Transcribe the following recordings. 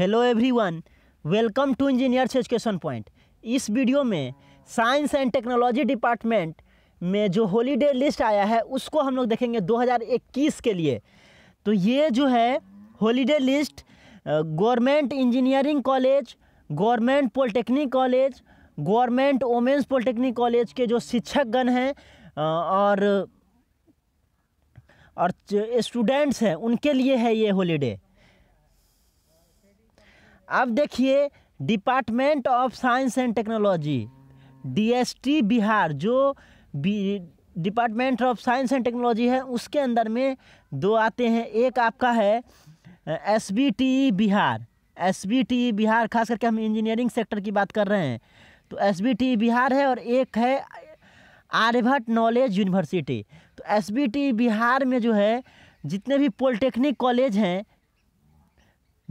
hello everyone welcome to engineers education point इस वीडियो में साइंस एंड टेक्नोलॉजी डिपार्टमेंट में जो हॉलीडे लिस्ट आया है उसको हम लोग देखेंगे 2021 के लिए तो ये जो है holiday list government engineering college government polytechnic college government women's polytechnic college के जो शिक्षकगण हैं और और स्टूडेंट्स हैं उनके लिए है ये हॉलीडे अब देखिए department of science and technology the Bihar जो department of science and technology है उसके अंदर में दो आते हैं एक आपका है S e Bihar S e Bihar खास करके हम इंजीनियरिंग सेक्टर की बात कर रहे हैं तो एस e बिहार है और एक है आर्यभट्ट नॉलेज यूनिवर्सिटी तो एस बिहार में जो है जितने भी पॉलिटेक्निक कॉलेज हैं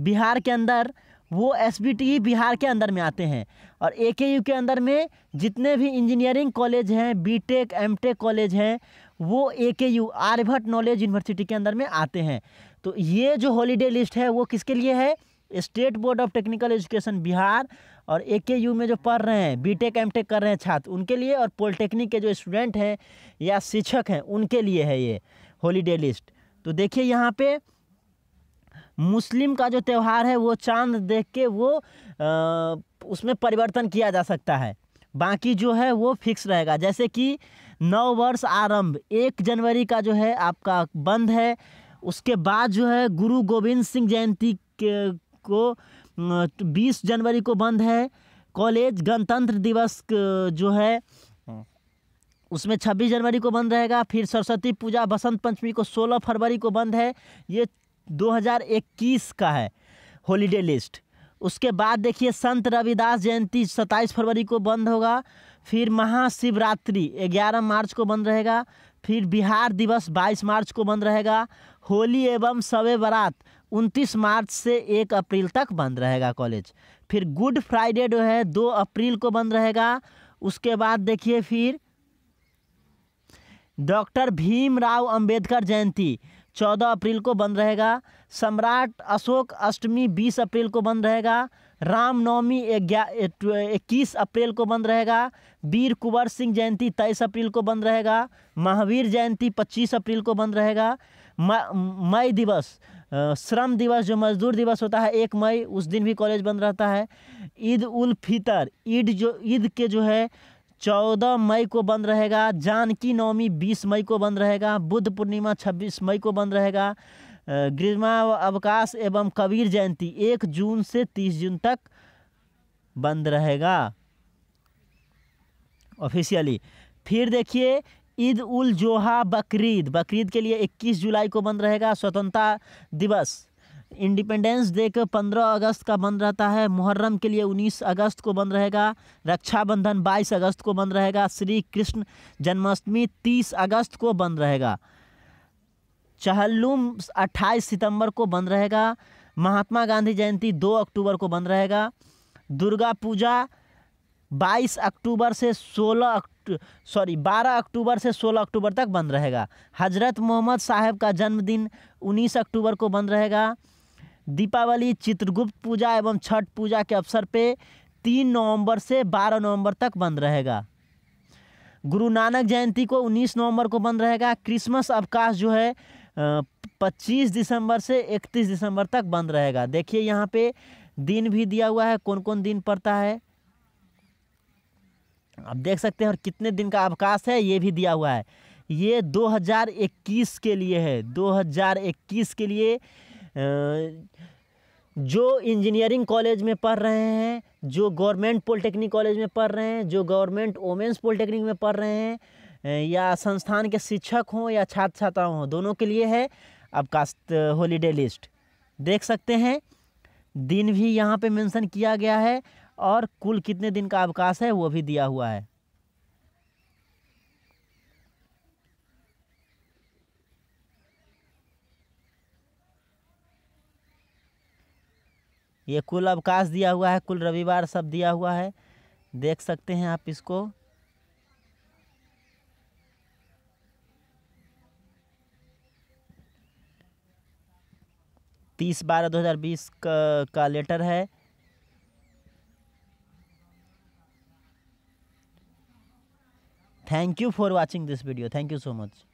बिहार के अंदर वो एस e बिहार के अंदर में आते हैं और ए के अंदर में जितने भी इंजीनियरिंग कॉलेज हैं B tech M tech college हैं वो ए के यू आर्यभट्ट नॉलेज यूनिवर्सिटी के अंदर में आते हैं तो ये जो हॉलीडे लिस्ट है वो किसके लिए है state board of technical education Bihar और ए के यू में जो पढ़ रहे हैं बी टेक एम टेक कर रहे हैं छात्र उनके लिए और पॉलिटेक्निक के जो स्टूडेंट हैं या शिक्षक हैं उनके लिए है ये हॉलीडे लिस्ट तो देखिए यहाँ पर मुस्लिम का जो त्यौहार है वो चांद देख के वो आ, उसमें परिवर्तन किया जा सकता है बाकी जो है वो फिक्स रहेगा जैसे कि नौ वर्ष आरंभ एक जनवरी का जो है आपका बंद है उसके बाद जो है गुरु गोविंद सिंह जयंती को बीस जनवरी को बंद है कॉलेज गणतंत्र दिवस जो है उसमें 26 जनवरी को बंद रहेगा फिर सरस्वती पूजा बसंत पंचमी को 16 फरवरी को बंद है ये 2021 का है हॉलीडे लिस्ट उसके बाद देखिए संत रविदास जयंती 27 फरवरी को बंद होगा फिर महाशिवरात्रि 11 मार्च को बंद रहेगा फिर बिहार दिवस 22 मार्च को बंद रहेगा होली एवं सवे बारात 29 मार्च से 1 अप्रैल तक बंद रहेगा कॉलेज फिर गुड फ्राइडे जो है 2 अप्रैल को बंद रहेगा उसके बाद देखिए फिर डॉक्टर भीमराव अंबेडकर जयंती चौदह अप्रैल को बंद रहेगा सम्राट अशोक अष्टमी बीस अप्रैल को बंद रहेगा रामनवमी इक्कीस अप्रैल को बंद रहेगा वीर कुंवर सिंह जयंती तेईस अप्रैल को बंद रहेगा महावीर जयंती पच्चीस अप्रैल को बंद रहेगा मई दिवस श्रम दिवस जो मजदूर दिवस होता है एक मई उस दिन भी कॉलेज बंद रहता है ईद उल फितर ईद जो ईद के जो है चौदह मई को बंद रहेगा जानकी नवमी बीस मई को बंद रहेगा बुद्ध पूर्णिमा छब्बीस मई को बंद रहेगा ग्रीमा अवकाश एवं कबीर जयंती एक जून से तीस जून तक बंद रहेगा ऑफिशियली फिर देखिए ईद उल जोहा बकरीद बकरीद के लिए 21 जुलाई को बंद रहेगा स्वतंत्रता दिवस इंडिपेंडेंस डे को पंद्रह अगस्त का बंद रहता है मुहर्रम के लिए उन्नीस अगस्त को बंद रहेगा रक्षाबंधन बाईस अगस्त को बंद रहेगा श्री कृष्ण जन्माष्टमी तीस अगस्त को बंद रहेगा चहल्लुम अट्ठाईस सितंबर को बंद रहेगा महात्मा गांधी जयंती दो अक्टूबर को बंद रहेगा दुर्गा पूजा बाईस अक्टूबर से सोलह अक्टू सॉरी बारह अक्टूबर से सोलह अक्टूबर तक बंद रहेगा हजरत मोहम्मद साहब का जन्मदिन उन्नीस अक्टूबर को बंद रहेगा दीपावली चित्रगुप्त पूजा एवं छठ पूजा के अवसर पे तीन नवंबर से बारह नवंबर तक बंद रहेगा गुरु नानक जयंती को उन्नीस नवंबर को बंद रहेगा क्रिसमस अवकाश जो है पच्चीस दिसंबर से इकतीस दिसंबर तक बंद रहेगा देखिए यहाँ पे दिन भी दिया हुआ है कौन कौन दिन पड़ता है आप देख सकते हैं और कितने दिन का अवकाश है ये भी दिया हुआ है ये 2021 के लिए है 2021 के लिए जो इंजीनियरिंग कॉलेज में पढ़ रहे हैं जो गवर्नमेंट पॉलिटेक्निक कॉलेज में पढ़ रहे हैं जो गवर्नमेंट वोमेंस पॉलिटेक्निक में पढ़ रहे हैं या संस्थान के शिक्षक हों या छात्र छात्राओं हों दोनों के लिए है अवकाश हॉलीडे लिस्ट देख सकते हैं दिन भी यहाँ पे मेंशन किया गया है और कुल कितने दिन का अवकाश है वो भी दिया हुआ है ये कुल अवकाश दिया हुआ है कुल रविवार सब दिया हुआ है देख सकते हैं आप इसको तीस बारह दो हज़ार बीस का, का लेटर है thank you for watching this video thank you so much